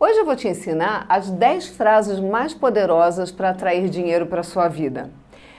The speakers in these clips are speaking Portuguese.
Hoje eu vou te ensinar as 10 frases mais poderosas para atrair dinheiro para sua vida.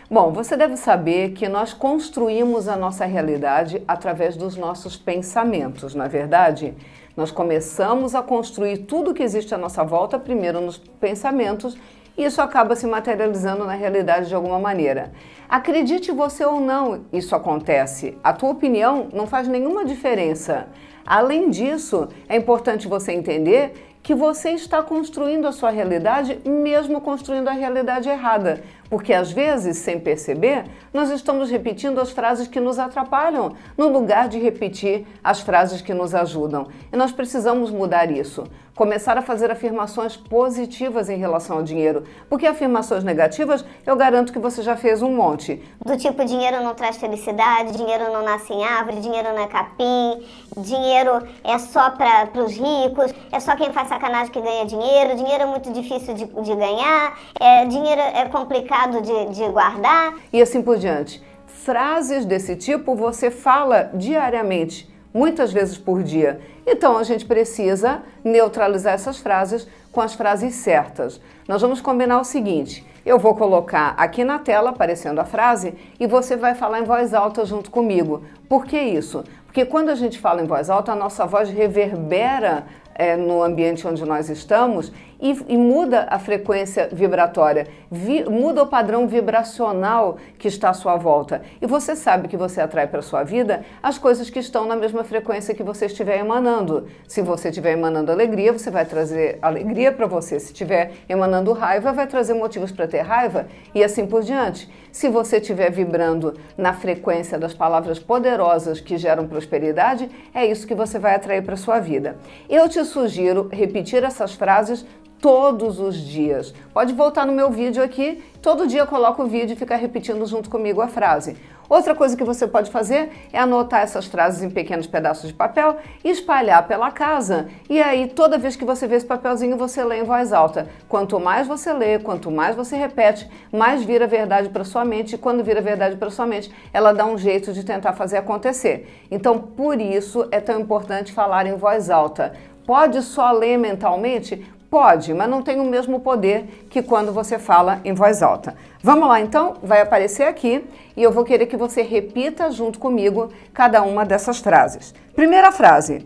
Bom, você deve saber que nós construímos a nossa realidade através dos nossos pensamentos, na é verdade? Nós começamos a construir tudo que existe à nossa volta primeiro nos pensamentos e isso acaba se materializando na realidade de alguma maneira. Acredite você ou não, isso acontece. A tua opinião não faz nenhuma diferença. Além disso, é importante você entender que você está construindo a sua realidade, mesmo construindo a realidade errada. Porque às vezes, sem perceber, nós estamos repetindo as frases que nos atrapalham, no lugar de repetir as frases que nos ajudam. E nós precisamos mudar isso começar a fazer afirmações positivas em relação ao dinheiro. Porque afirmações negativas, eu garanto que você já fez um monte. Do tipo, dinheiro não traz felicidade, dinheiro não nasce em árvore, dinheiro não é capim, dinheiro é só para os ricos, é só quem faz sacanagem que ganha dinheiro, dinheiro é muito difícil de, de ganhar, é, dinheiro é complicado de, de guardar. E assim por diante. Frases desse tipo você fala diariamente muitas vezes por dia. Então a gente precisa neutralizar essas frases com as frases certas. Nós vamos combinar o seguinte: eu vou colocar aqui na tela aparecendo a frase e você vai falar em voz alta junto comigo. Por que isso? Porque quando a gente fala em voz alta, a nossa voz reverbera é, no ambiente onde nós estamos e, e muda a frequência vibratória, vi, muda o padrão vibracional que está à sua volta. E você sabe que você atrai para sua vida as coisas que estão na mesma frequência que você estiver emanando. Se você estiver emanando alegria, você vai trazer alegria para você. Se estiver emanando raiva, vai trazer motivos para ter raiva e assim por diante. Se você estiver vibrando na frequência das palavras poderosas que geram prosperidade, é isso que você vai atrair para sua vida. Eu te sugiro repetir essas frases todos os dias. Pode voltar no meu vídeo aqui, todo dia coloca o vídeo e fica repetindo junto comigo a frase. Outra coisa que você pode fazer é anotar essas frases em pequenos pedaços de papel e espalhar pela casa. E aí, toda vez que você vê esse papelzinho, você lê em voz alta. Quanto mais você lê, quanto mais você repete, mais vira verdade para sua mente. E quando vira verdade para sua mente, ela dá um jeito de tentar fazer acontecer. Então, por isso é tão importante falar em voz alta. Pode só ler mentalmente? Pode, mas não tem o mesmo poder que quando você fala em voz alta. Vamos lá então, vai aparecer aqui e eu vou querer que você repita junto comigo cada uma dessas frases. Primeira frase: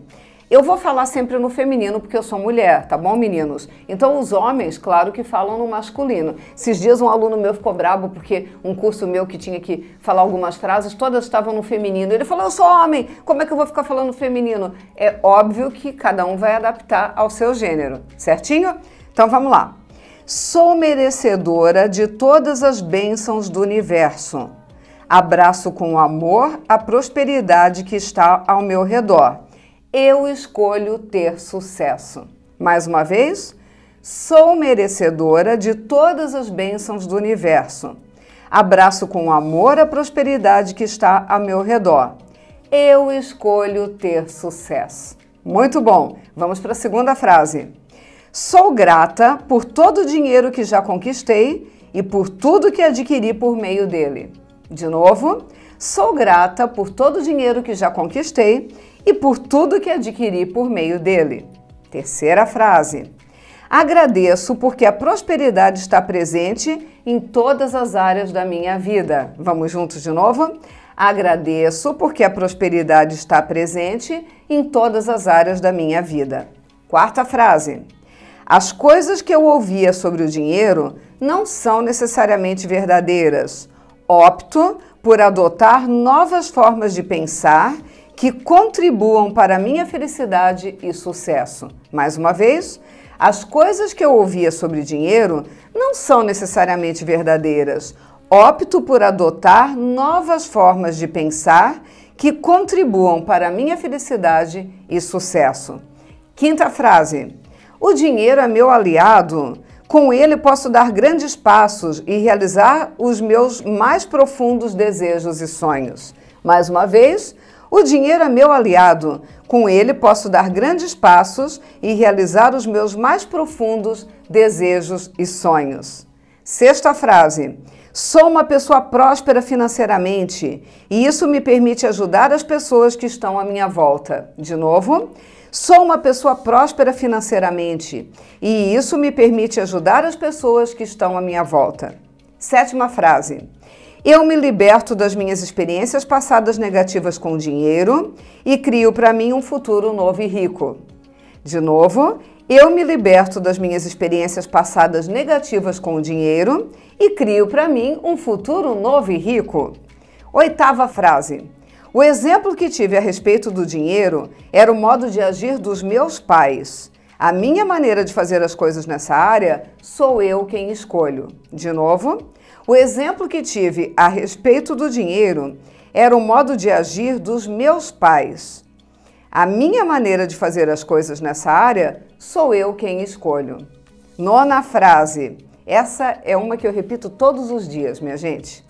eu vou falar sempre no feminino porque eu sou mulher, tá bom, meninos? Então os homens, claro que falam no masculino. Esses dias um aluno meu ficou brabo porque um curso meu que tinha que falar algumas frases, todas estavam no feminino. Ele falou: "Eu sou homem, como é que eu vou ficar falando feminino?". É óbvio que cada um vai adaptar ao seu gênero, certinho? Então vamos lá. Sou merecedora de todas as bênçãos do universo. Abraço com amor a prosperidade que está ao meu redor eu escolho ter sucesso. Mais uma vez, sou merecedora de todas as bênçãos do universo. Abraço com amor a prosperidade que está a meu redor. Eu escolho ter sucesso. Muito bom. Vamos para a segunda frase. Sou grata por todo o dinheiro que já conquistei e por tudo que adquiri por meio dele. De novo, sou grata por todo o dinheiro que já conquistei e por tudo que adquiri por meio dele. Terceira frase. Agradeço porque a prosperidade está presente em todas as áreas da minha vida. Vamos juntos de novo? Agradeço porque a prosperidade está presente em todas as áreas da minha vida. Quarta frase. As coisas que eu ouvia sobre o dinheiro não são necessariamente verdadeiras. Opto por adotar novas formas de pensar que contribuam para a minha felicidade e sucesso. Mais uma vez, as coisas que eu ouvia sobre dinheiro não são necessariamente verdadeiras. Opto por adotar novas formas de pensar que contribuam para a minha felicidade e sucesso. Quinta frase: O dinheiro é meu aliado. Com ele posso dar grandes passos e realizar os meus mais profundos desejos e sonhos. Mais uma vez, o dinheiro é meu aliado. Com ele posso dar grandes passos e realizar os meus mais profundos desejos e sonhos. Sexta frase. Sou uma pessoa próspera financeiramente e isso me permite ajudar as pessoas que estão à minha volta. De novo. Sou uma pessoa próspera financeiramente e isso me permite ajudar as pessoas que estão à minha volta. Sétima frase. Eu me liberto das minhas experiências passadas negativas com o dinheiro e crio para mim um futuro novo e rico. De novo, eu me liberto das minhas experiências passadas negativas com o dinheiro e crio para mim um futuro novo e rico. Oitava frase. O exemplo que tive a respeito do dinheiro era o modo de agir dos meus pais. A minha maneira de fazer as coisas nessa área sou eu quem escolho. De novo, o exemplo que tive a respeito do dinheiro era o modo de agir dos meus pais. A minha maneira de fazer as coisas nessa área sou eu quem escolho. Nona frase. Essa é uma que eu repito todos os dias, minha gente.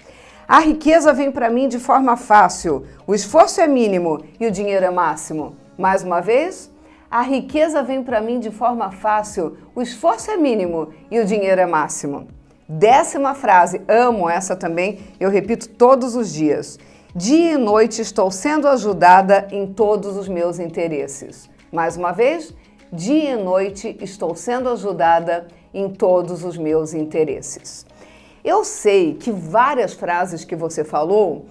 A riqueza vem para mim de forma fácil, o esforço é mínimo e o dinheiro é máximo. Mais uma vez, a riqueza vem para mim de forma fácil, o esforço é mínimo e o dinheiro é máximo. Décima frase, amo essa também, eu repito todos os dias. Dia e noite estou sendo ajudada em todos os meus interesses. Mais uma vez, dia e noite estou sendo ajudada em todos os meus interesses. Eu sei que várias frases que você falou,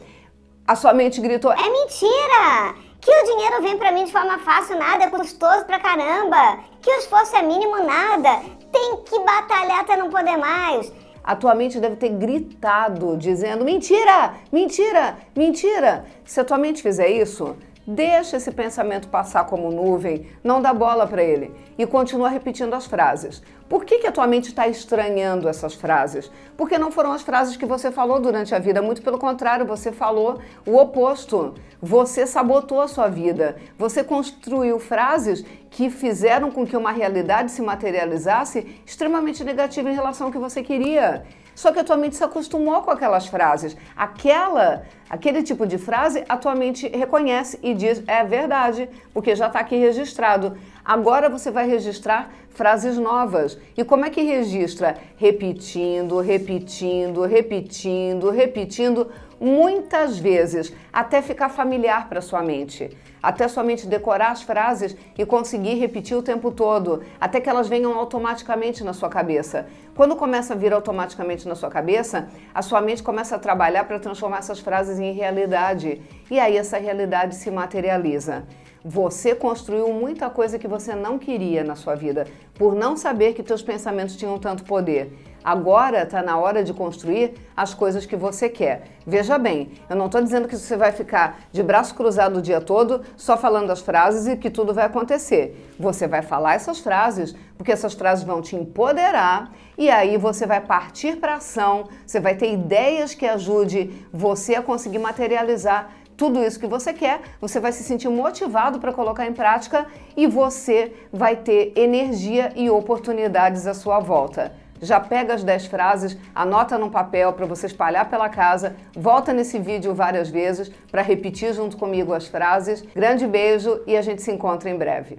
a sua mente gritou: É mentira! que o dinheiro vem para mim de forma fácil, nada, é custoso pra caramba, que o esforço é mínimo, nada, tem que batalhar até não poder mais. A tua mente deve ter gritado, dizendo: mentira, mentira, mentira. Se a tua mente fizer isso, Deixa esse pensamento passar como nuvem, não dá bola para ele e continua repetindo as frases. Por que, que a tua mente está estranhando essas frases? Porque não foram as frases que você falou durante a vida, muito pelo contrário, você falou o oposto. Você sabotou a sua vida, você construiu frases que fizeram com que uma realidade se materializasse extremamente negativa em relação ao que você queria. Só que a tua mente se acostumou com aquelas frases. Aquela, aquele tipo de frase, a tua mente reconhece e diz é verdade, porque já está aqui registrado. Agora você vai registrar frases novas. E como é que registra? Repetindo, repetindo, repetindo, repetindo muitas vezes, até ficar familiar para sua mente, até sua mente decorar as frases e conseguir repetir o tempo todo, até que elas venham automaticamente na sua cabeça. Quando começa a vir automaticamente na sua cabeça, a sua mente começa a trabalhar para transformar essas frases em realidade, e aí essa realidade se materializa. Você construiu muita coisa que você não queria na sua vida, por não saber que seus pensamentos tinham tanto poder. Agora está na hora de construir as coisas que você quer. Veja bem, eu não estou dizendo que você vai ficar de braço cruzado o dia todo só falando as frases e que tudo vai acontecer. Você vai falar essas frases, porque essas frases vão te empoderar e aí você vai partir para ação, você vai ter ideias que ajude você a conseguir materializar tudo isso que você quer, você vai se sentir motivado para colocar em prática e você vai ter energia e oportunidades à sua volta já pega as 10 frases, anota num papel para você espalhar pela casa, volta nesse vídeo várias vezes para repetir junto comigo as frases. Grande beijo e a gente se encontra em breve.